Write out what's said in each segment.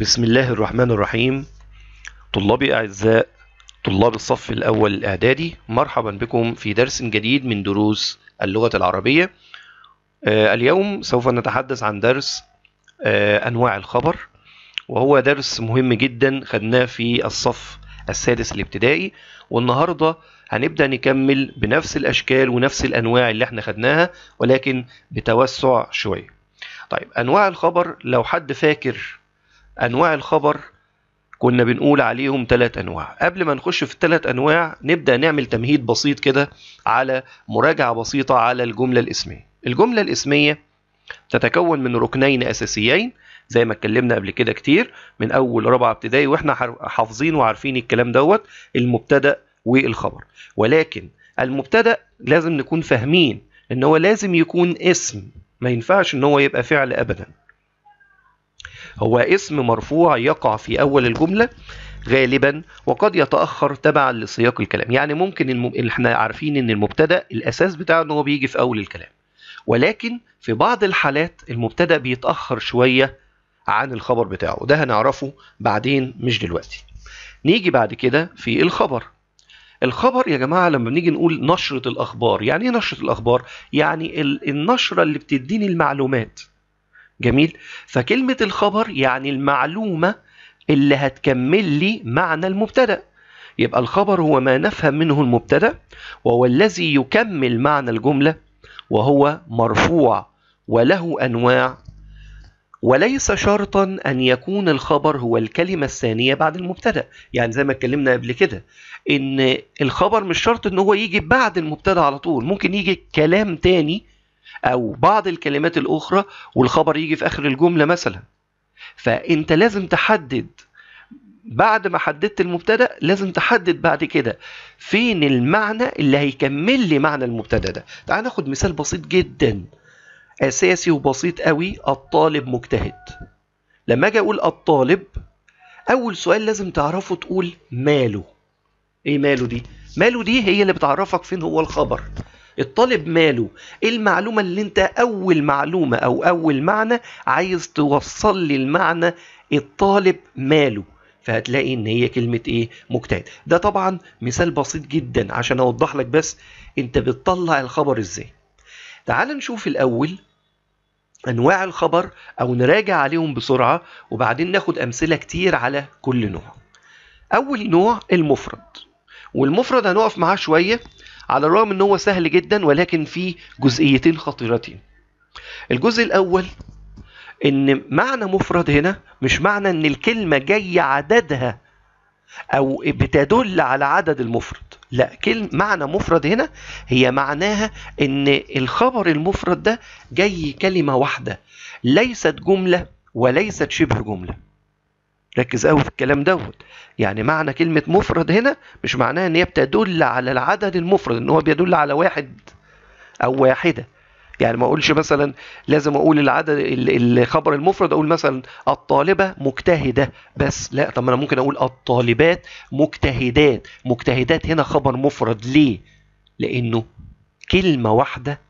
بسم الله الرحمن الرحيم طلابي أعزاء طلاب الصف الأول الإعدادي مرحبا بكم في درس جديد من دروس اللغة العربية آه، اليوم سوف نتحدث عن درس آه، أنواع الخبر وهو درس مهم جدا خدناه في الصف السادس الابتدائي والنهارده هنبدأ نكمل بنفس الأشكال ونفس الأنواع اللي احنا خدناها ولكن بتوسع شوية طيب أنواع الخبر لو حد فاكر أنواع الخبر كنا بنقول عليهم ثلاث أنواع قبل ما نخش في الثلاث أنواع نبدأ نعمل تمهيد بسيط كده على مراجعة بسيطة على الجملة الاسمية الجملة الاسمية تتكون من ركنين أساسيين زي ما اتكلمنا قبل كده كتير من أول رابعة ابتدائي وإحنا حافظين وعارفين الكلام دوت المبتدأ والخبر ولكن المبتدأ لازم نكون فاهمين إن هو لازم يكون اسم ما ينفعش إن هو يبقى فعل أبدا هو اسم مرفوع يقع في أول الجملة غالبا وقد يتأخر تبعا لسياق الكلام يعني ممكن الم... احنا عارفين ان المبتدأ الأساس بتاعه ان هو بيجي في أول الكلام ولكن في بعض الحالات المبتدأ بيتأخر شوية عن الخبر بتاعه ده هنعرفه بعدين مش دلوقتي نيجي بعد كده في الخبر الخبر يا جماعة لما بنيجي نقول نشرة الأخبار يعني إيه نشرة الأخبار؟ يعني النشرة اللي بتديني المعلومات جميل فكلمة الخبر يعني المعلومة اللي هتكمل لي معنى المبتدأ يبقى الخبر هو ما نفهم منه المبتدأ وهو الذي يكمل معنى الجملة وهو مرفوع وله أنواع وليس شرطا أن يكون الخبر هو الكلمة الثانية بعد المبتدأ يعني زي ما اتكلمنا قبل كده إن الخبر مش شرط إن هو يجي بعد المبتدأ على طول ممكن يجي كلام تاني أو بعض الكلمات الأخرى والخبر يجي في آخر الجملة مثلا فأنت لازم تحدد بعد ما حددت المبتدا لازم تحدد بعد كده فين المعنى اللي هيكمل لي معنى المبتدا ده تعال ناخد مثال بسيط جدا اساسي وبسيط قوي الطالب مجتهد لما اجي اقول الطالب اول سؤال لازم تعرفه تقول ماله ايه ماله دي ماله دي هي اللي بتعرفك فين هو الخبر الطالب ماله إيه المعلومة اللي انت اول معلومة او اول معنى عايز توصل لي المعنى الطالب ماله فهتلاقي ان هي كلمة ايه مجتهد ده طبعا مثال بسيط جدا عشان اوضح لك بس انت بتطلع الخبر ازاي تعال نشوف الاول انواع الخبر او نراجع عليهم بسرعة وبعدين ناخد امثلة كتير على كل نوع اول نوع المفرد والمفرد هنقف معاه شوية على الرغم ان هو سهل جدا ولكن فيه جزئيتين خطيرتين الجزء الاول ان معنى مفرد هنا مش معنى ان الكلمه جايه عددها او بتدل على عدد المفرد لا كلمة معنى مفرد هنا هي معناها ان الخبر المفرد ده جاي كلمه واحده ليست جمله وليست شبه جمله ركز قوي في الكلام دوت يعني معنى كلمة مفرد هنا مش معناها ان هي بتدل على العدد المفرد ان هو بيدل على واحد او واحدة يعني ما اقولش مثلا لازم اقول العدد الخبر المفرد اقول مثلا الطالبه مجتهده بس لا طب انا ممكن اقول الطالبات مجتهدات مجتهدات هنا خبر مفرد ليه لانه كلمه واحده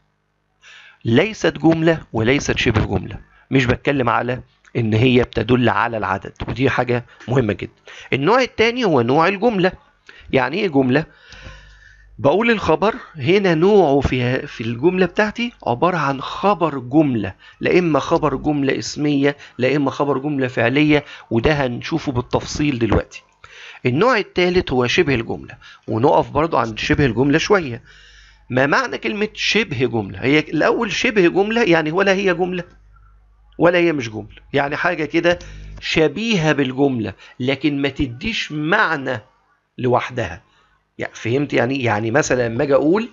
ليست جمله وليست شبه جمله مش بتكلم على ان هي بتدل على العدد ودي حاجه مهمه جدا النوع الثاني هو نوع الجمله يعني ايه جمله بقول الخبر هنا نوعه في في الجمله بتاعتي عباره عن خبر جمله لا اما خبر جمله اسميه لا اما خبر جمله فعليه وده هنشوفه بالتفصيل دلوقتي النوع الثالث هو شبه الجمله ونقف برضه عند شبه الجمله شويه ما معنى كلمه شبه جمله هي الاول شبه جمله يعني ولا هي جمله ولا هي مش جمله يعني حاجه كده شبيهه بالجمله لكن ما تديش معنى لوحدها يعني فهمت يعني يعني مثلا لما اجي اقول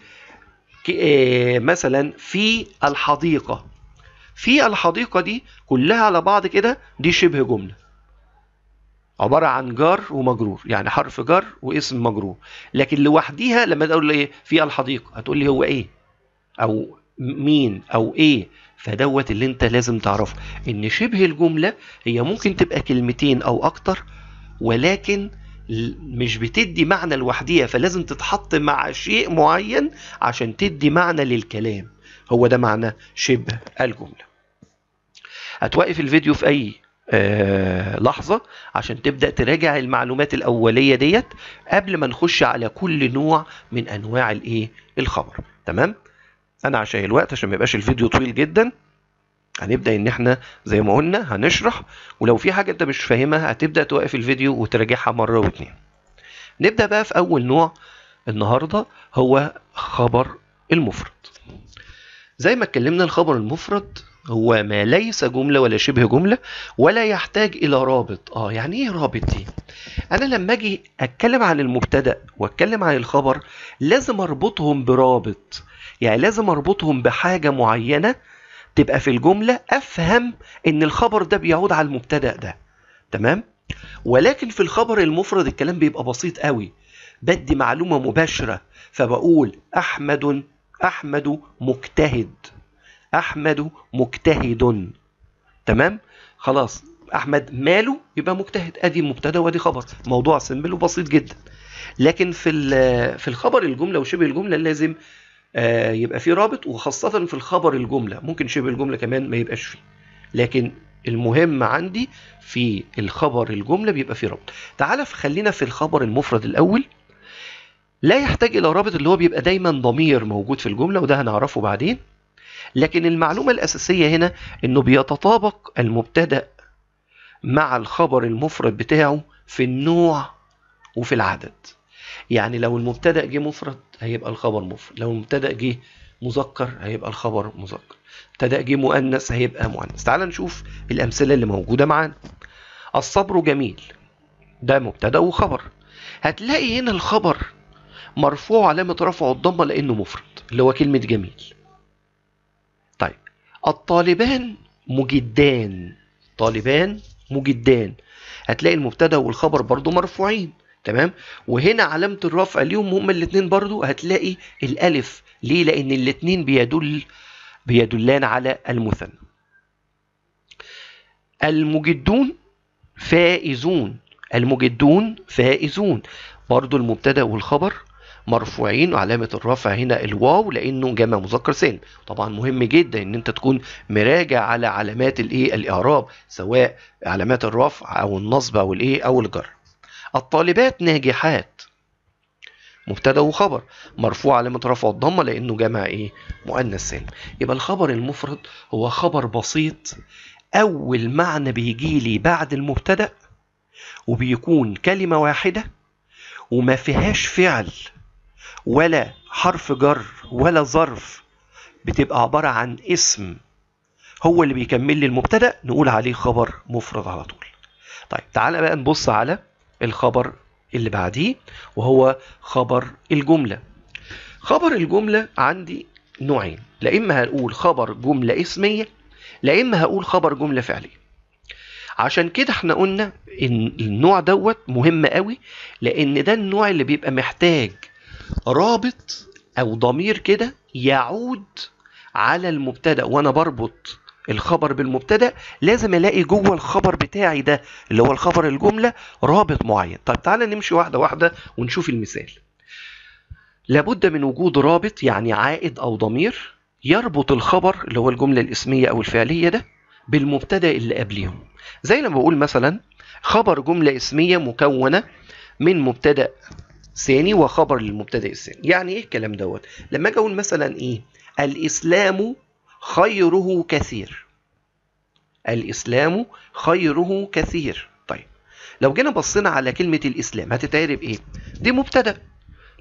آه، مثلا في الحديقه في الحديقه دي كلها على بعض كده دي شبه جمله عباره عن جار ومجرور يعني حرف جر واسم مجرور لكن لوحديها لما اقول ايه في الحديقه هتقول لي هو ايه او مين او ايه فدوت اللي انت لازم تعرفه ان شبه الجملة هي ممكن تبقى كلمتين او اكتر ولكن مش بتدي معنى لوحديها فلازم تتحط مع شيء معين عشان تدي معنى للكلام هو ده معنى شبه الجملة هتوقف الفيديو في اي آه لحظة عشان تبدأ تراجع المعلومات الأولية ديت قبل ما نخش على كل نوع من أنواع الإيه الخبر تمام انا عشان الوقت عشان ما يبقاش الفيديو طويل جدا هنبدا ان احنا زي ما قلنا هنشرح ولو في حاجه انت مش فاهمها هتبدا توقف الفيديو وتراجعها مره واتنين نبدا بقى في اول نوع النهارده هو خبر المفرد زي ما اتكلمنا الخبر المفرد هو ما ليس جملة ولا شبه جملة ولا يحتاج إلى رابط آه يعني إيه رابط دي؟ أنا لما أجي أتكلم عن المبتدأ وأتكلم عن الخبر لازم أربطهم برابط يعني لازم اربطهم بحاجه معينه تبقى في الجمله افهم ان الخبر ده بيعود على المبتدا ده تمام ولكن في الخبر المفرد الكلام بيبقى بسيط قوي بدي معلومه مباشره فبقول احمد احمد مجتهد احمد مجتهد تمام خلاص احمد ماله يبقى مجتهد ادي مبتدا وادي خبر موضوع سمبل وبسيط جدا لكن في في الخبر الجمله وشبه الجمله لازم آه، يبقى فيه رابط وخاصة في الخبر الجملة ممكن شبه الجملة كمان ما يبقاش فيه لكن المهم عندي في الخبر الجملة بيبقى فيه رابط تعالى خلينا في الخبر المفرد الأول لا يحتاج إلى رابط اللي هو بيبقى دايما ضمير موجود في الجملة وده هنعرفه بعدين لكن المعلومة الأساسية هنا إنه بيتطابق المبتدأ مع الخبر المفرد بتاعه في النوع وفي العدد يعني لو المبتدا جه مفرد هيبقى الخبر مفرد لو المبتدا جه مذكر هيبقى الخبر مذكر ابتدا جه مؤنث هيبقى مؤنث تعال نشوف الامثله اللي موجوده معانا الصبر جميل ده مبتدا وخبر هتلاقي هنا الخبر مرفوع علامه رفعه الضمه لانه مفرد اللي هو كلمه جميل طيب الطالبان مجدان طالبان مجدان هتلاقي المبتدا والخبر برضو مرفوعين تمام وهنا علامه الرفع ليهم هما الاثنين برضو هتلاقي الالف ليه لان الاثنين بيدل بيدلان على المثنى المجدون فائزون المجدون فائزون برضو المبتدا والخبر مرفوعين وعلامة الرفع هنا الواو لأنه جمع مذكر سالم طبعا مهم جدا إن أنت تكون مراجع على علامات الإيه الإعراب سواء علامات الرفع أو النصب أو الإيه أو الجر الطالبات ناجحات مبتدا وخبر مرفوع علامه رفعه الضمه لانه جمع ايه مؤنث سالم يبقى الخبر المفرد هو خبر بسيط اول معنى بيجي لي بعد المبتدا وبيكون كلمه واحده وما فيهاش فعل ولا حرف جر ولا ظرف بتبقى عباره عن اسم هو اللي بيكمل لي المبتدا نقول عليه خبر مفرد على طول طيب تعالى بقى نبص على الخبر اللي بعديه وهو خبر الجملة خبر الجملة عندي نوعين لا إما هنقول خبر جملة اسمية لا إما هقول خبر جملة فعلية عشان كده احنا قلنا ان النوع دوت مهم قوي لان ده النوع اللي بيبقى محتاج رابط او ضمير كده يعود على المبتدا وانا بربط الخبر بالمبتدا لازم الاقي جوه الخبر بتاعي ده اللي هو الخبر الجمله رابط معين طب تعالى نمشي واحده واحده ونشوف المثال لابد من وجود رابط يعني عائد او ضمير يربط الخبر اللي هو الجمله الاسميه او الفعليه ده بالمبتدا اللي قبليهم زي لما بقول مثلا خبر جمله اسميه مكونه من مبتدا ثاني وخبر للمبتدا الثاني يعني ايه الكلام دوت لما اجي اقول مثلا ايه الاسلام خيره كثير الإسلام خيره كثير طيب لو جينا بصينا على كلمة الإسلام هتتعرف بإيه؟ دي مبتدأ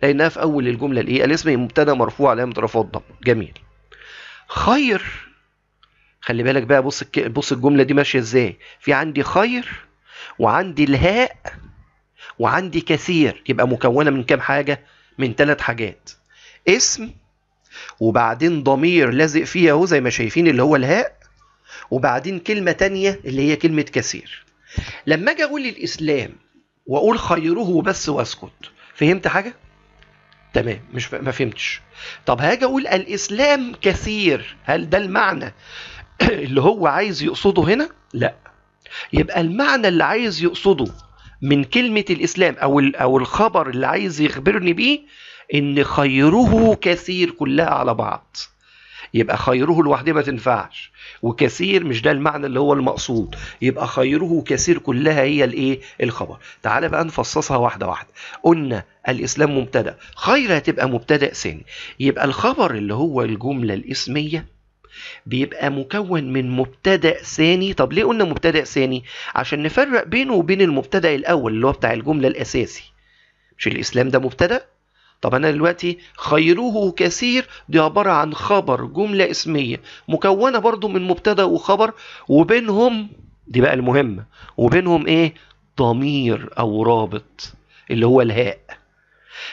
لأنها في أول الجملة الإيه؟ الاسم مبتدأ مرفوع علامة رفع الضم جميل خير خلي بالك بقى بص بص الجملة دي ماشية إزاي؟ في عندي خير وعندي الهاء وعندي كثير يبقى مكونة من كام حاجة؟ من ثلاث حاجات اسم وبعدين ضمير لازق فيها اهو زي ما شايفين اللي هو الهاء وبعدين كلمه تانية اللي هي كلمه كثير لما اجي اقول الاسلام واقول خيره بس واسكت فهمت حاجه تمام مش ما فهمتش طب هاجي اقول الاسلام كثير هل ده المعنى اللي هو عايز يقصده هنا لا يبقى المعنى اللي عايز يقصده من كلمه الاسلام او او الخبر اللي عايز يخبرني بيه ان خيره كثير كلها على بعض يبقى خيره لوحده ما تنفعش وكثير مش ده المعنى اللي هو المقصود يبقى خيره كثير كلها هي الايه الخبر تعال بقى نفصصها واحده واحده قلنا الاسلام مبتدا خير هتبقى مبتدا ثاني يبقى الخبر اللي هو الجمله الاسميه بيبقى مكون من مبتدا ثاني طب ليه قلنا مبتدا ثاني عشان نفرق بينه وبين المبتدا الاول اللي هو بتاع الجمله الاساسي مش الاسلام ده مبتدا طب انا دلوقتي خيره كثير دي عباره عن خبر جمله اسميه مكونه برضو من مبتدا وخبر وبينهم دي بقى المهمه وبينهم ايه ضمير او رابط اللي هو الهاء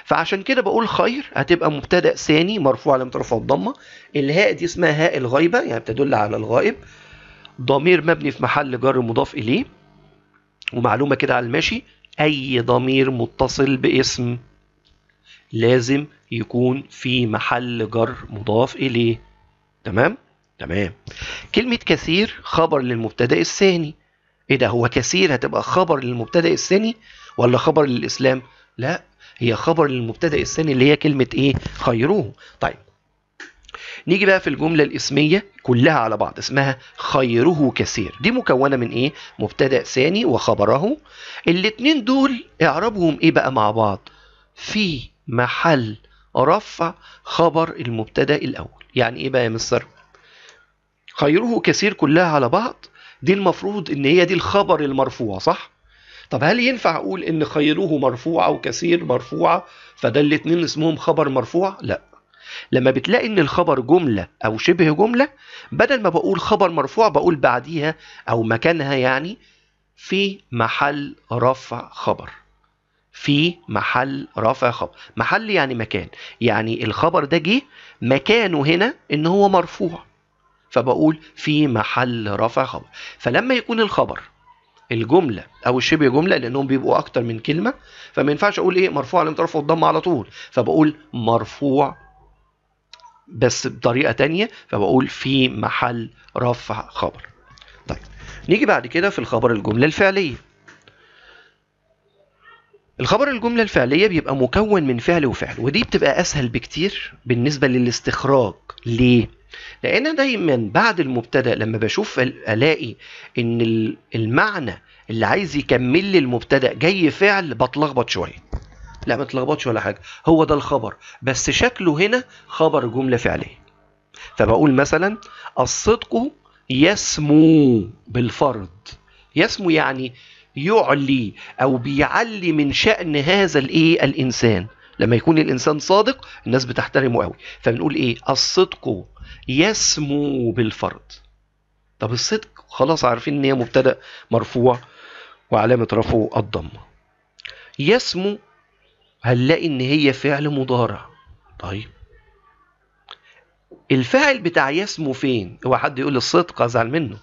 فعشان كده بقول خير هتبقى مبتدا ثاني مرفوع على مترفع الضمه الهاء دي اسمها هاء الغيبه يعني بتدل على الغائب ضمير مبني في محل جر مضاف اليه ومعلومه كده على الماشي اي ضمير متصل باسم لازم يكون في محل جر مضاف إليه تمام؟ تمام كلمة كثير خبر للمبتدأ الثاني إيه ده هو كثير هتبقى خبر للمبتدأ الثاني ولا خبر للإسلام؟ لا هي خبر للمبتدأ الثاني اللي هي كلمة إيه؟ خيره طيب نيجي بقى في الجملة الاسمية كلها على بعض اسمها خيره كثير دي مكونة من ايه؟ مبتدأ ثاني وخبره الاتنين دول اعرابهم ايه بقى مع بعض؟ في محل رفع خبر المبتدا الاول يعني ايه بقى يا مستر خيره كثير كلها على بعض دي المفروض ان هي دي الخبر المرفوع صح طب هل ينفع اقول ان خيره مرفوعه وكثير مرفوعه فده الاثنين اسمهم خبر مرفوع لا لما بتلاقي ان الخبر جمله او شبه جمله بدل ما بقول خبر مرفوع بقول بعديها او مكانها يعني في محل رفع خبر في محل رفع خبر محل يعني مكان يعني الخبر ده جه مكانه هنا ان هو مرفوع فبقول في محل رفع خبر فلما يكون الخبر الجمله او الشبه جمله لانهم بيبقوا اكتر من كلمه فما ينفعش اقول ايه مرفوع علامه ترفع الضمه على طول فبقول مرفوع بس بطريقه تانية فبقول في محل رفع خبر طيب نيجي بعد كده في الخبر الجمله الفعليه الخبر الجملة الفعلية بيبقى مكون من فعل وفعل ودي بتبقى أسهل بكتير بالنسبة للاستخراج ليه؟ لأن دايما بعد المبتدأ لما بشوف ألاقي إن المعنى اللي عايز يكمل لي المبتدأ جاي فعل بتلخبط شوية لا ما تلخبطش ولا حاجة هو ده الخبر بس شكله هنا خبر جملة فعلية فبقول مثلا الصدق يسمو بالفرض يسمو يعني يعلي او بيعلي من شأن هذا الايه الانسان لما يكون الانسان صادق الناس بتحترمه قوي فبنقول ايه الصدق يسمو بالفرد طب الصدق خلاص عارفين ان هي مبتدا مرفوع وعلامه رفعه الضمه يسمو هنلاقي ان هي فعل مضارع طيب الفاعل بتاع يسمو فين؟ هو حد يقول الصدق ازعل منه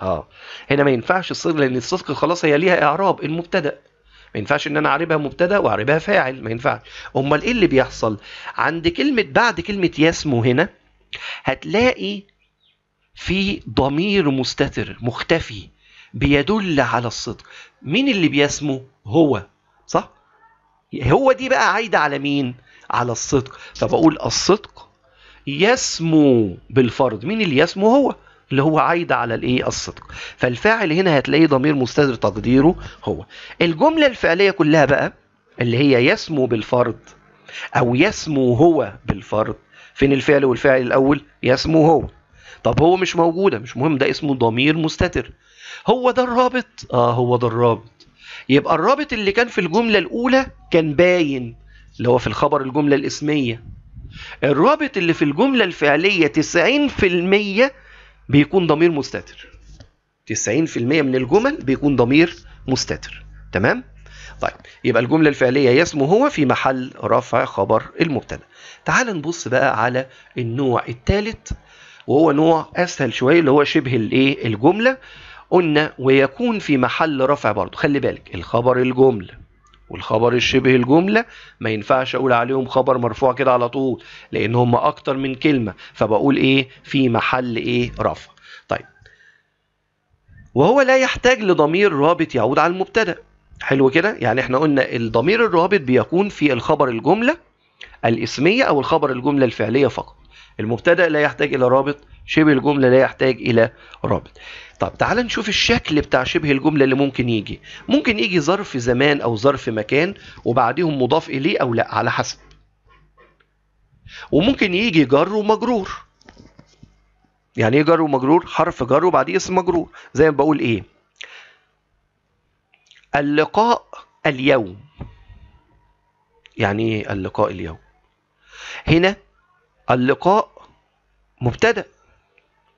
اه هنا ما ينفعش الصدق لان الصدق خلاص هي ليها اعراب المبتدا ما ينفعش ان انا اعربها مبتدا واعربها فاعل ما ينفعش امال ايه اللي بيحصل عند كلمه بعد كلمه يسمو هنا هتلاقي في ضمير مستتر مختفي بيدل على الصدق مين اللي بيسمو هو صح هو دي بقى عايده على مين على الصدق فبقول الصدق يسمو بالفرض مين اللي يسمو هو اللي هو عايدة على الايه الصدق فالفاعل هنا هتلاقيه ضمير مستتر تقديره هو الجملة الفعلية كلها بقى اللي هي يسمو بالفرد او يسمو هو بالفرد فين الفعل والفاعل الاول يسمو هو طب هو مش موجودة مش مهم ده اسمه ضمير مستتر هو ده الرابط اه هو ده الرابط يبقى الرابط اللي كان في الجملة الاولى كان باين اللي هو في الخبر الجملة الاسمية الرابط اللي في الجملة الفعلية 90% بيكون ضمير مستتر 90% من الجمل بيكون ضمير مستتر تمام طيب يبقى الجملة الفعلية يسمو هو في محل رفع خبر المبتدا تعال نبص بقى على النوع الثالث وهو نوع اسهل شوية اللي هو شبه الايه الجملة قلنا ويكون في محل رفع برضه خلي بالك الخبر الجملة والخبر الشبه الجملة ما ينفعش أقول عليهم خبر مرفوع كده على طول لأن هم أكتر من كلمة فبقول إيه في محل إيه رفع طيب وهو لا يحتاج لضمير رابط يعود على المبتدأ حلو كده يعني احنا قلنا الضمير الرابط بيكون في الخبر الجملة الاسمية أو الخبر الجملة الفعلية فقط المبتدأ لا يحتاج إلى رابط شبه الجملة لا يحتاج إلى رابط طب تعال نشوف الشكل بتاع شبه الجملة اللي ممكن يجي ممكن يجي ظرف زمان أو ظرف مكان وبعديهم مضاف إليه أو لا على حسب وممكن يجي جر ومجرور يعني ايه جر ومجرور حرف جر وبعديه اسم مجرور زي ما بقول ايه اللقاء اليوم يعني ايه اللقاء اليوم هنا اللقاء مبتدا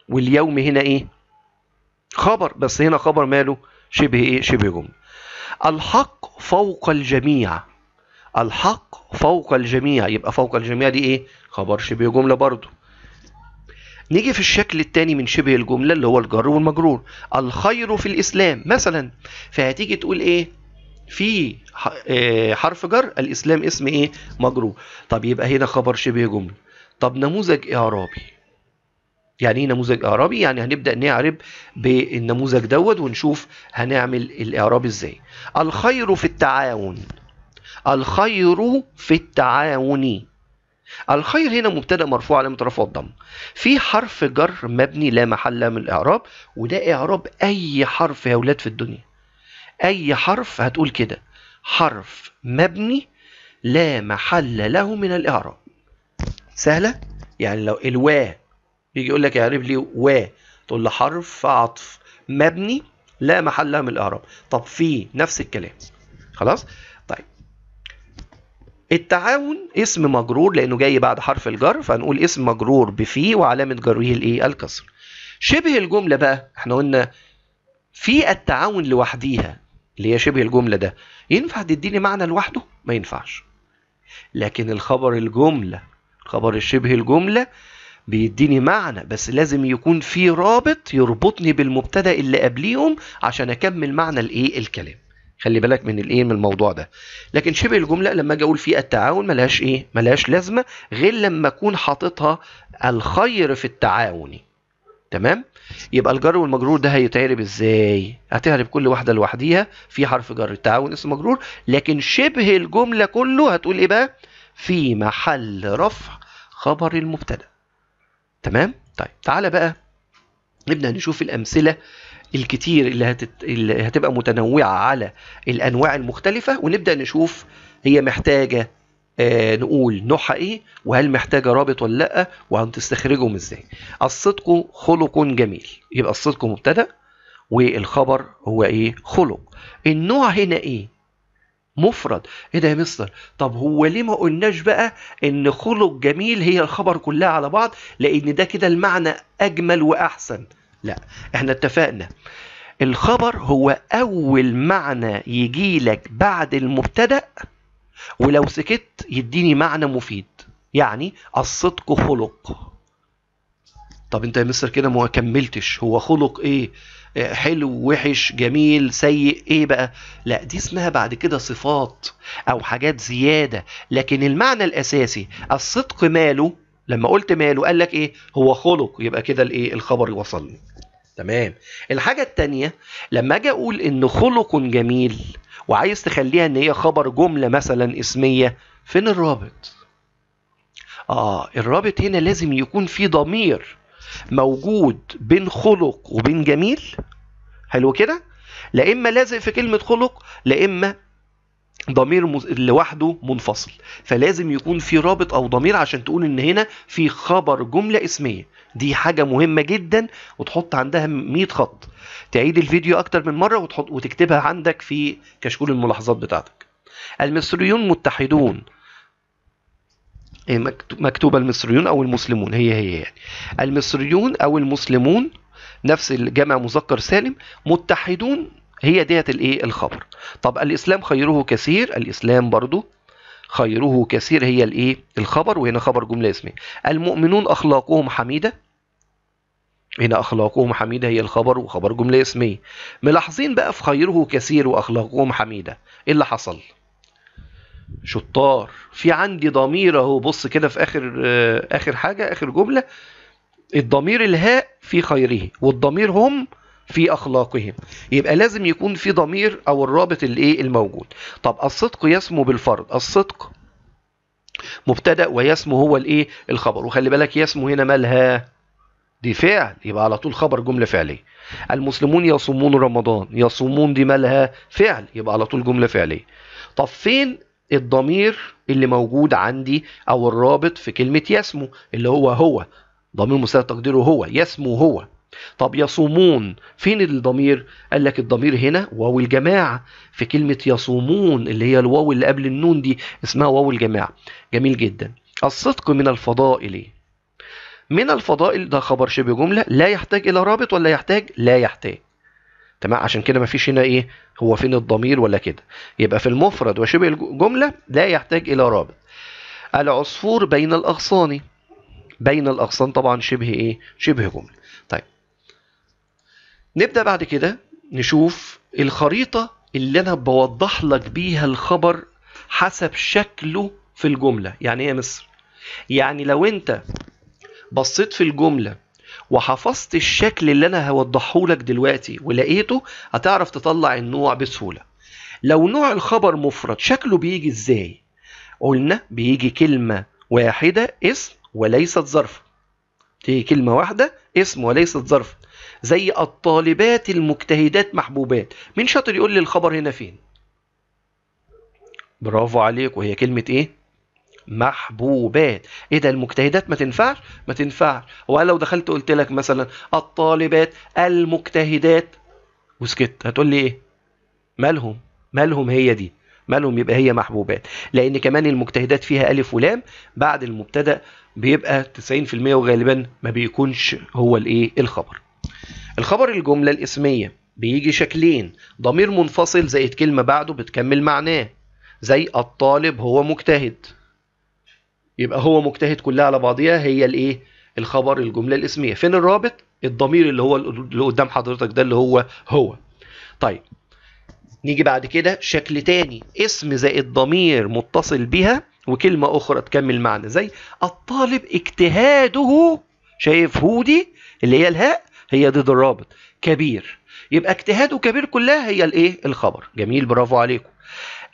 واليوم هنا ايه خبر بس هنا خبر ماله شبه ايه شبه جمله الحق فوق الجميع الحق فوق الجميع يبقى فوق الجميع دي ايه خبر شبه جمله برضو نيجي في الشكل الثاني من شبه الجمله اللي هو الجر والمجرور الخير في الاسلام مثلا فهتيجي تقول ايه في آه، حرف جر الاسلام اسم ايه مجرور طب يبقى هنا خبر شبه جمله طب نموذج اعرابي يعني ايه نموذج اعرابي يعني هنبدا نعرب بالنموذج دوت ونشوف هنعمل الاعراب ازاي الخير في التعاون الخير في التعاون الخير هنا مبتدا مرفوع علامه رفع الضم في حرف جر مبني لا محل من الاعراب وده اعراب اي حرف يا اولاد في الدنيا اي حرف هتقول كده حرف مبني لا محل له من الاعراب سهله يعني لو الواء يجي يقول لك اعرب لي و تقول له حرف عطف مبني لا محل له من الاعراب طب في نفس الكلام خلاص طيب التعاون اسم مجرور لانه جاي بعد حرف الجر فهنقول اسم مجرور بفي وعلامه جره الايه الكسر شبه الجمله بقى احنا قلنا في التعاون لوحديها اللي هي شبه الجمله ده ينفع تديني معنى لوحده ما ينفعش لكن الخبر الجمله خبر الشبه الجمله بيديني معنى بس لازم يكون في رابط يربطني بالمبتدا اللي قبليهم عشان اكمل معنى الايه الكلام خلي بالك من الايه من الموضوع ده لكن شبه الجمله لما اجي اقول فيها التعاون ملهاش ايه ملهاش لازمه غير لما اكون حاططها الخير في التعاون تمام يبقى الجر والمجرور ده هيتعرب ازاي هتعرب كل واحده لوحديها في حرف جر التعاون اسم مجرور لكن شبه الجمله كله هتقول ايه بقى في محل رفع خبر المبتدا تمام طيب تعالى بقى نبدا نشوف الامثله الكتير اللي, هتت... اللي هتبقى متنوعه على الانواع المختلفه ونبدا نشوف هي محتاجه آه نقول نوعها ايه وهل محتاجه رابط ولا لا وهنستخرجهم ازاي الصدق خلق جميل يبقى الصدق مبتدا والخبر هو ايه خلق النوع هنا ايه مفرد ايه ده يا مستر طب هو ليه ما قلناش بقى ان خلق جميل هي الخبر كلها على بعض لان ده كده المعنى اجمل واحسن لا احنا اتفقنا الخبر هو اول معنى يجي لك بعد المبتدا ولو سكت يديني معنى مفيد يعني الصدق خلق طب انت يا مستر كده ما كملتش هو خلق ايه حلو وحش جميل سيء ايه بقى لا دي اسمها بعد كده صفات او حاجات زياده لكن المعنى الاساسي الصدق ماله لما قلت ماله قال لك ايه هو خلق يبقى كده الايه الخبر وصلني تمام الحاجه الثانيه لما اجي اقول ان خلق جميل وعايز تخليها ان هي خبر جمله مثلا اسميه فين الرابط اه الرابط هنا لازم يكون فيه ضمير موجود بين خلق وبين جميل حلو كده لا اما لازق في كلمه خلق لا اما ضمير لوحده منفصل فلازم يكون في رابط او ضمير عشان تقول ان هنا في خبر جمله اسميه دي حاجه مهمه جدا وتحط عندها 100 خط تعيد الفيديو اكتر من مره وتحط وتكتبها عندك في كشكول الملاحظات بتاعتك المصريون متحدون إيه، مكتوبة المصريون أو المسلمون هي هي يعني المصريون أو المسلمون نفس الجمع مذكر سالم متحدون هي ديت الايه الخبر طب الاسلام خيره كثير الاسلام برضو خيره كثير هي الايه الخبر وهنا خبر جمله اسميه المؤمنون اخلاقهم حميده هنا اخلاقهم حميده هي الخبر وخبر جمله اسميه ملاحظين بقى في خيره كثير واخلاقهم حميده ايه اللي حصل شطار في عندي ضمير اهو بص كده في اخر آه، اخر حاجه اخر جمله الضمير الهاء في خيره والضمير هم في اخلاقهم يبقى لازم يكون في ضمير او الرابط الايه الموجود طب الصدق يسمو بالفرد الصدق مبتدا ويسمو هو الايه الخبر وخلي بالك يسمو هنا مالها دي فعل يبقى على طول خبر جمله فعليه المسلمون يصومون رمضان يصومون دي مالها فعل يبقى على طول جمله فعليه طب فين الضمير اللي موجود عندي او الرابط في كلمه يسمو اللي هو هو ضمير مستتر تقديره هو يسمو هو طب يصومون فين الضمير قال لك الضمير هنا واو الجماعه في كلمه يصومون اللي هي الواو اللي قبل النون دي اسمها واو الجماعه جميل جدا الصدق من الفضائل من الفضائل ده خبر شبه جمله لا يحتاج الى رابط ولا يحتاج لا يحتاج تمام عشان كده مفيش هنا ايه هو فين الضمير ولا كده يبقى في المفرد وشبه الجمله لا يحتاج الى رابط العصفور بين الاغصان بين الاغصان طبعا شبه ايه شبه جمله طيب نبدا بعد كده نشوف الخريطه اللي انا بوضح لك بيها الخبر حسب شكله في الجمله يعني ايه مصر يعني لو انت بصيت في الجمله وحفظت الشكل اللي انا هوضحه لك دلوقتي ولقيته هتعرف تطلع النوع بسهوله لو نوع الخبر مفرد شكله بيجي ازاي قلنا بيجي كلمه واحده اسم وليست ظرف تيجي كلمه واحده اسم وليست ظرف زي الطالبات المجتهدات محبوبات مين شاطر يقول لي الخبر هنا فين برافو عليك وهي كلمه ايه محبوبات ايه ده المجتهدات ما تنفعش ما تنفعش هو لو دخلت قلت لك مثلا الطالبات المجتهدات وسكت هتقول لي ايه مالهم مالهم هي دي مالهم يبقى هي محبوبات لان كمان المجتهدات فيها الف ولام بعد المبتدا بيبقى 90% وغالبا ما بيكونش هو الايه الخبر الخبر الجمله الاسميه بيجي شكلين ضمير منفصل زائد كلمه بعده بتكمل معناه زي الطالب هو مجتهد يبقى هو مجتهد كلها على بعضيها هي الايه الخبر الجمله الاسميه فين الرابط الضمير اللي هو اللي قدام حضرتك ده اللي هو هو طيب نيجي بعد كده شكل تاني اسم زائد ضمير متصل بها وكلمة أخرى تكمل معنى زي الطالب اجتهاده شايف هودي اللي هي الهاء هي ضد الرابط كبير يبقى اجتهاده كبير كلها هي الايه الخبر جميل برافو عليكم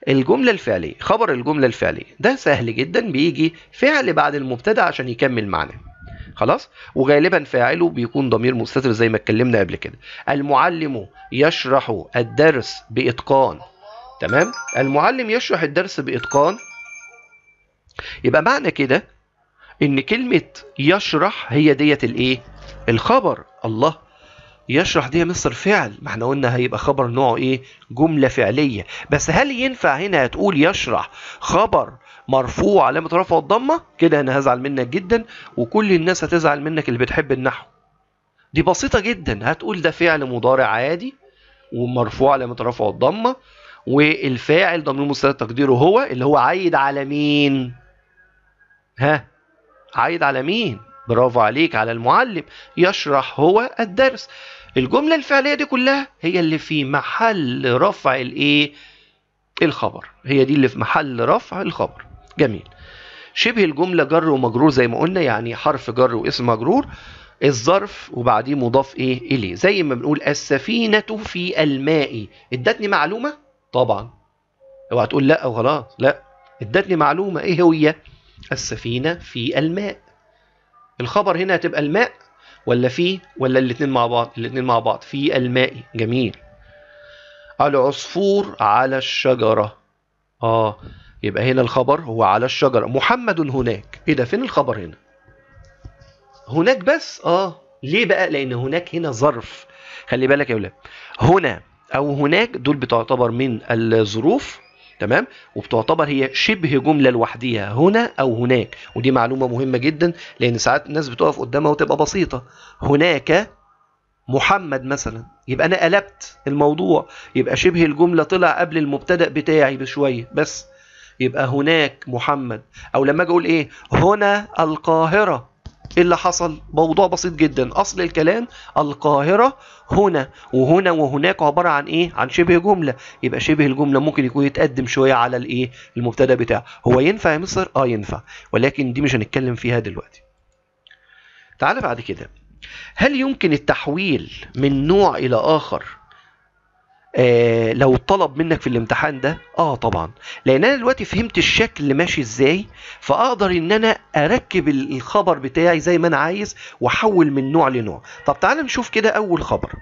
الجملة الفعلية خبر الجملة الفعلية ده سهل جدا بيجي فعل بعد المبتدأ عشان يكمل معنا خلاص وغالبا فاعله بيكون ضمير مستتر زي ما اتكلمنا قبل كده المعلم يشرح الدرس بإتقان تمام المعلم يشرح الدرس بإتقان يبقى معنى كده ان كلمة يشرح هي ديت الايه الخبر الله يشرح دي مصر فعل ما احنا قلنا هيبقى خبر نوعه ايه جملة فعلية بس هل ينفع هنا هتقول يشرح خبر مرفوع علامة رفع الضمة كده انا هزعل منك جدا وكل الناس هتزعل منك اللي بتحب النحو دي بسيطة جدا هتقول ده فعل مضارع عادي ومرفوع علامة رفع الضمة والفاعل ضمير مستتر تقديره هو اللي هو عايد على مين ها عايد على مين برافو عليك على المعلم يشرح هو الدرس الجملة الفعلية دي كلها هي اللي في محل رفع الايه الخبر هي دي اللي في محل رفع الخبر جميل شبه الجملة جر ومجرور زي ما قلنا يعني حرف جر واسم مجرور الظرف وبعديه مضاف ايه اليه زي ما بنقول السفينة في الماء ادتني معلومة طبعا اوعى تقول لا وخلاص لا ادتني معلومة ايه هي السفينة في الماء الخبر هنا هتبقى الماء ولا في ولا الاثنين مع بعض الاثنين مع بعض في الماء جميل العصفور على الشجرة اه يبقى هنا الخبر هو على الشجرة محمد هناك ايه ده فين الخبر هنا هناك بس اه ليه بقى لان هناك هنا ظرف خلي بالك يا ولاد هنا او هناك دول بتعتبر من الظروف تمام وبتعتبر هي شبه جمله لوحديها هنا او هناك ودي معلومه مهمه جدا لان ساعات الناس بتقف قدامها وتبقى بسيطه هناك محمد مثلا يبقى انا قلبت الموضوع يبقى شبه الجمله طلع قبل المبتدا بتاعي بشويه بس يبقى هناك محمد او لما اجي اقول ايه هنا القاهره ايه اللي حصل؟ موضوع بسيط جدا اصل الكلام القاهرة هنا وهنا وهناك عبارة عن ايه؟ عن شبه جملة يبقى شبه الجملة ممكن يكون يتقدم شوية على الايه؟ المبتدأ بتاعه هو ينفع يا مصر اه ينفع ولكن دي مش هنتكلم فيها دلوقتي تعالى بعد كده هل يمكن التحويل من نوع إلى آخر آه لو طلب منك في الامتحان ده اه طبعا لان انا دلوقتي فهمت الشكل ماشي ازاي فاقدر ان انا اركب الخبر بتاعي زي ما انا عايز واحول من نوع لنوع طب تعال نشوف كده اول خبر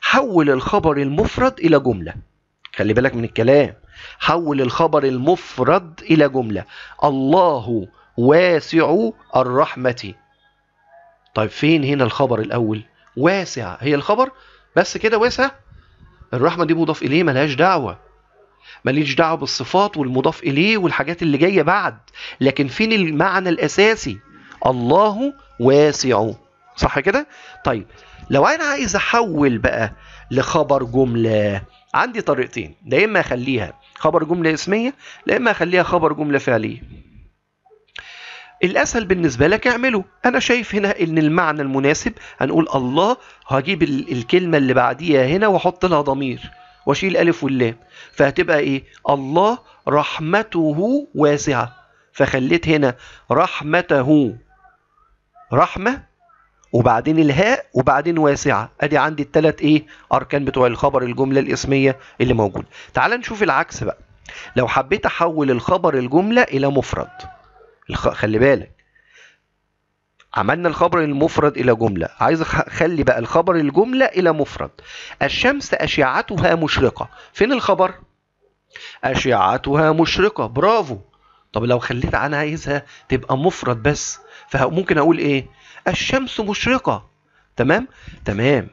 حول الخبر المفرد الى جمله خلي بالك من الكلام حول الخبر المفرد الى جمله الله واسع الرحمه طيب فين هنا الخبر الاول واسع هي الخبر بس كده واسع الرحمة دي مضاف إليه ملهاش دعوة ماليش دعوة بالصفات والمضاف إليه والحاجات اللي جاية بعد لكن فين المعنى الأساسي الله واسع صح كده طيب لو أنا عايز أحول بقى لخبر جملة عندي طريقتين يا إما أخليها خبر جملة اسمية يا إما أخليها خبر جملة فعلية الأسهل بالنسبة لك اعمله أنا شايف هنا إن المعنى المناسب هنقول الله هجيب الكلمة اللي بعديها هنا وأحط لها ضمير وأشيل ألف واللام فهتبقى إيه الله رحمته واسعة فخليت هنا رحمته رحمة وبعدين الهاء وبعدين واسعة ادي عندي التلات ايه اركان بتوع الخبر الجملة الاسمية اللي موجود تعال نشوف العكس بقى لو حبيت احول الخبر الجملة الى مفرد خلي بالك عملنا الخبر المفرد إلى جملة عايز أخلي بقى الخبر الجملة إلى مفرد الشمس أشعتها مشرقة فين الخبر؟ أشعتها مشرقة برافو طب لو خليت انا عايزها تبقى مفرد بس فممكن أقول إيه؟ الشمس مشرقة تمام؟ تمام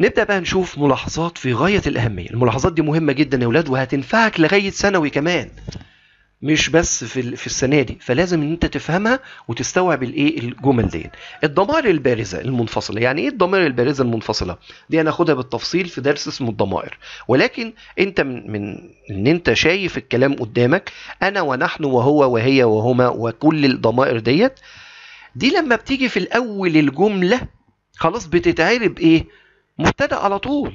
نبدأ بقى نشوف ملاحظات في غاية الأهمية الملاحظات دي مهمة جدا يا ولاد وهتنفعك لغاية ثانوي كمان مش بس في في السنه دي فلازم ان انت تفهمها وتستوعب الايه الجمل ديت الضمائر البارزه المنفصله يعني ايه الضمائر البارزه المنفصله دي هناخدها بالتفصيل في درس اسمه الضمائر ولكن انت من, من ان انت شايف الكلام قدامك انا ونحن وهو وهي وهما وكل الضمائر ديت دي لما بتيجي في الاول الجمله خلاص بتتعرب ايه مبتدا على طول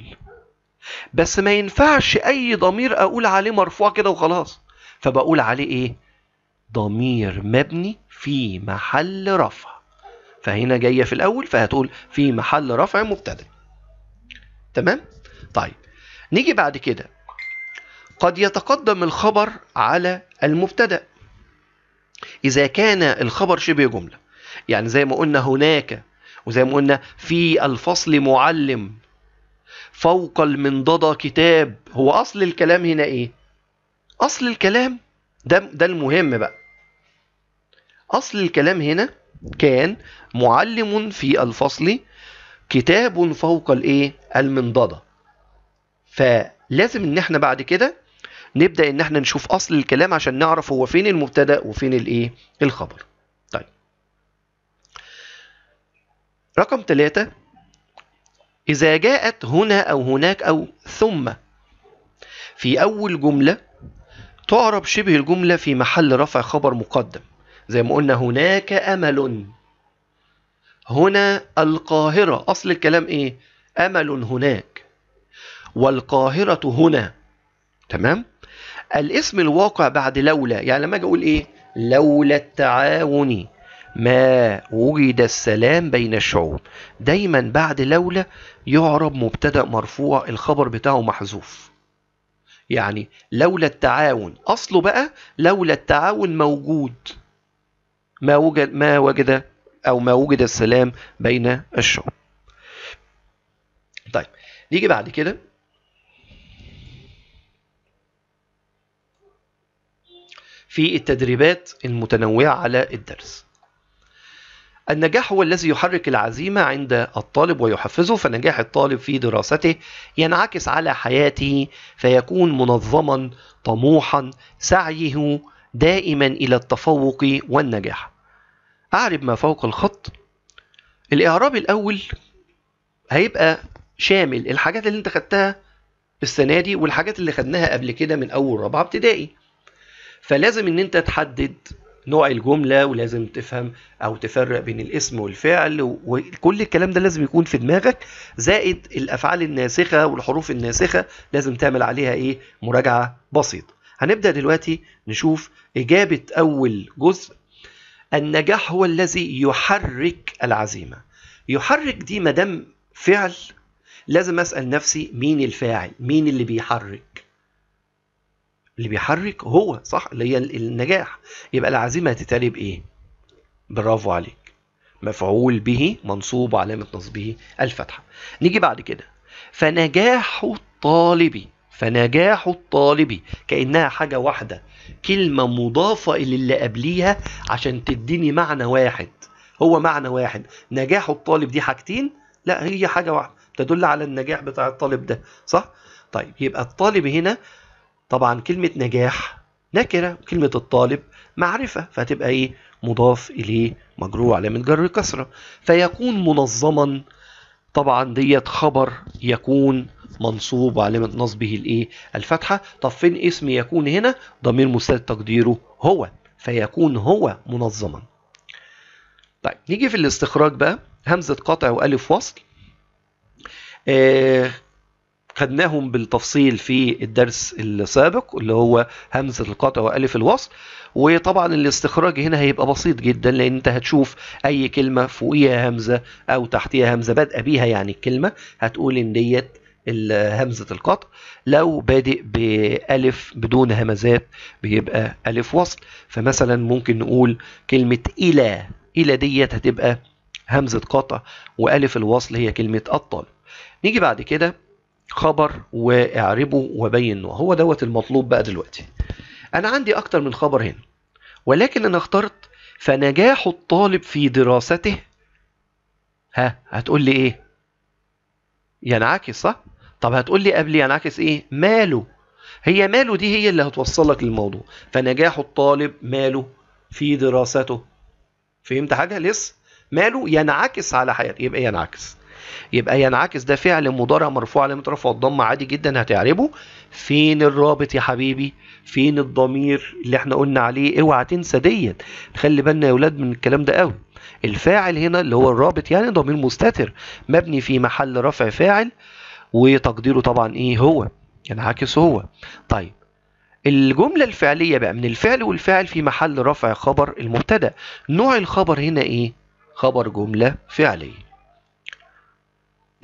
بس ما ينفعش اي ضمير اقول عليه مرفوع كده وخلاص فبقول عليه ايه ضمير مبني في محل رفع فهنا جايه في الاول فهتقول في محل رفع مبتدا تمام طيب نيجي بعد كده قد يتقدم الخبر على المبتدا اذا كان الخبر شبه جمله يعني زي ما قلنا هناك وزي ما قلنا في الفصل معلم فوق المنضده كتاب هو اصل الكلام هنا ايه اصل الكلام ده ده المهم بقى اصل الكلام هنا كان معلم في الفصل كتاب فوق الايه المنضده فلازم ان احنا بعد كده نبدا ان احنا نشوف اصل الكلام عشان نعرف هو فين المبتدا وفين الايه الخبر طيب رقم ثلاثة إذا جاءت هنا أو هناك أو ثم في أول جملة تعرب شبه الجملة في محل رفع خبر مقدم زي ما قلنا هناك أمل هنا القاهرة أصل الكلام إيه؟ أمل هناك والقاهرة هنا تمام؟ الاسم الواقع بعد لولا يعني لما أجي أقول إيه؟ لولا التعاون ما وجد السلام بين الشعوب دايما بعد لولا يعرب مبتدأ مرفوع الخبر بتاعه محذوف يعني لولا التعاون أصله بقى لولا التعاون موجود ما وجد ما وجد أو ما وجد السلام بين الشعوب طيب نيجي بعد كده في التدريبات المتنوعة على الدرس النجاح هو الذي يحرك العزيمة عند الطالب ويحفزه فنجاح الطالب في دراسته ينعكس على حياته فيكون منظما طموحا سعيه دائما إلى التفوق والنجاح أعرب ما فوق الخط الإعراب الأول هيبقى شامل الحاجات اللي انت خدتها السنة دي والحاجات اللي خدناها قبل كده من أول رابعة ابتدائي فلازم ان انت تحدد نوع الجملة ولازم تفهم أو تفرق بين الاسم والفعل وكل الكلام ده لازم يكون في دماغك زائد الأفعال الناسخة والحروف الناسخة لازم تعمل عليها إيه مراجعة بسيطة هنبدأ دلوقتي نشوف إجابة أول جزء النجاح هو الذي يحرك العزيمة يحرك دي مدام فعل لازم أسأل نفسي مين الفاعل مين اللي بيحرك اللي بيحرك هو صح اللي هي النجاح يبقى العزيمه هتتقال بايه برافو عليك مفعول به منصوب علامه نصبه الفتحه نيجي بعد كده فنجاح الطالب فنجاح الطالب كانها حاجه واحده كلمه مضافه الى اللي قبليها عشان تديني معنى واحد هو معنى واحد نجاح الطالب دي حاجتين لا هي حاجه واحده تدل على النجاح بتاع الطالب ده صح طيب يبقى الطالب هنا طبعا كلمة نجاح نكرة وكلمة الطالب معرفة فهتبقى إيه مضاف إليه مجرور علامة جر كسرة فيكون منظما طبعا ديت خبر يكون منصوب وعلامة نصبه الإيه الفتحة طب فين اسم يكون هنا ضمير مستتر تقديره هو فيكون هو منظما طيب نيجي في الاستخراج بقى همزة قطع وألف وصل آه خدناهم بالتفصيل في الدرس السابق اللي هو همزة القطع وألف الوصل وطبعا الاستخراج هنا هيبقى بسيط جدا لأن أنت هتشوف أي كلمة فوقيها همزة أو تحتيها همزة بادئة بيها يعني الكلمة هتقول إن ديت همزة القطع لو بادئ بألف بدون همزات بيبقى ألف وصل فمثلا ممكن نقول كلمة إلى إلى ديت هتبقى همزة قطع وألف الوصل هي كلمة الطالب نيجي بعد كده خبر واعربه وبين هو دوت المطلوب بقى دلوقتي انا عندي اكتر من خبر هنا ولكن انا اخترت فنجاح الطالب في دراسته ها هتقول لي ايه ينعكس صح طب هتقول لي قبل ينعكس ايه ماله هي ماله دي هي اللي هتوصلك للموضوع فنجاح الطالب ماله في دراسته فهمت حاجه لسه ماله ينعكس على حياته يبقى ينعكس يبقى ينعكس ده فعل مضارع مرفوع علامه مترفع الضمه عادي جدا هتعربه فين الرابط يا حبيبي فين الضمير اللي احنا قلنا عليه اوعى تنسى ديت خلي بالنا يا اولاد من الكلام ده قوي الفاعل هنا اللي هو الرابط يعني ضمير مستتر مبني في محل رفع فاعل وتقديره طبعا ايه هو ينعكس يعني هو طيب الجملة الفعلية بقى من الفعل والفاعل في محل رفع خبر المبتدأ نوع الخبر هنا ايه خبر جملة فعلية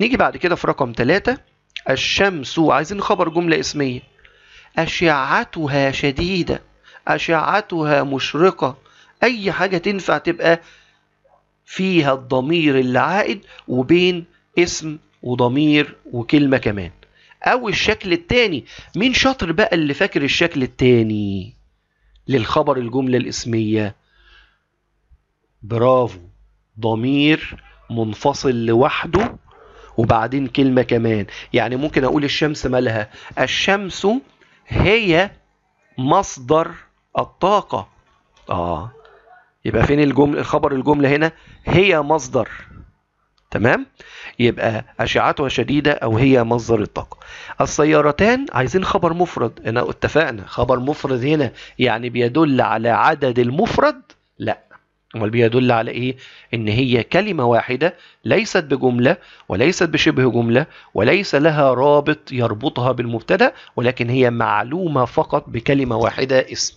نيجي بعد كده في رقم ثلاثة الشمس عايزين خبر جملة اسمية أشعتها شديدة أشعتها مشرقة أي حاجة تنفع تبقى فيها الضمير العائد وبين اسم وضمير وكلمة كمان أو الشكل التاني مين شاطر بقى اللي فاكر الشكل التاني للخبر الجملة الاسمية برافو ضمير منفصل لوحده وبعدين كلمة كمان يعني ممكن أقول الشمس مالها الشمس هي مصدر الطاقة آه يبقى فين الجمل الخبر الجملة هنا هي مصدر تمام يبقى أشعتها شديدة أو هي مصدر الطاقة السيارتان عايزين خبر مفرد أنا اتفقنا خبر مفرد هنا يعني بيدل على عدد المفرد لا امال بيدل على ايه ان هي كلمه واحده ليست بجمله وليست بشبه جمله وليس لها رابط يربطها بالمبتدا ولكن هي معلومه فقط بكلمه واحده اسم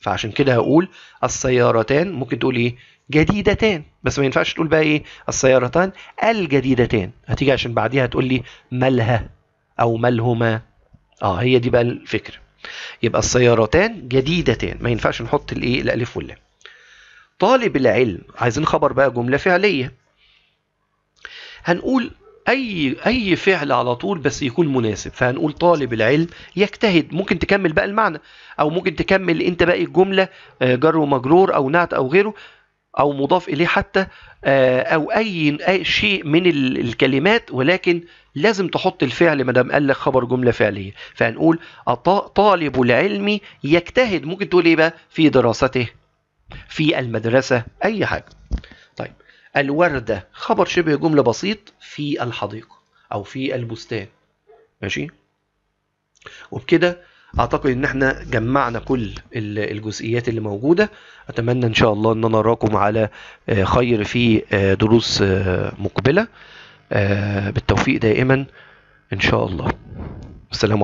فعشان كده هقول السيارتان ممكن تقول ايه جديدتان بس ما ينفعش تقول بقى ايه السيارتان الجديدتان هتيجي عشان بعديها تقول لي مالها او مالهما اه هي دي بقى الفكره يبقى السيارتان جديدتان ما ينفعش نحط الايه الالف واللام طالب العلم عايزين خبر بقى جملة فعلية هنقول اي اي فعل على طول بس يكون مناسب فهنقول طالب العلم يجتهد ممكن تكمل بقى المعنى او ممكن تكمل انت باقي الجمله آه، جر ومجرور او نعت او غيره او مضاف اليه حتى آه، او اي شيء من الكلمات ولكن لازم تحط الفعل ما دام قال لك خبر جمله فعليه فهنقول طالب العلم يجتهد ممكن تقول ايه بقى في دراسته في المدرسة أي حاجة طيب الوردة خبر شبه جملة بسيط في الحديقة أو في البستان ماشي وبكده اعتقد ان احنا جمعنا كل الجزئيات اللي موجودة اتمنى ان شاء الله ان انا اراكم على آه، خير في آه، دروس آه، مقبلة بالتوفيق دائما ان شاء الله السلام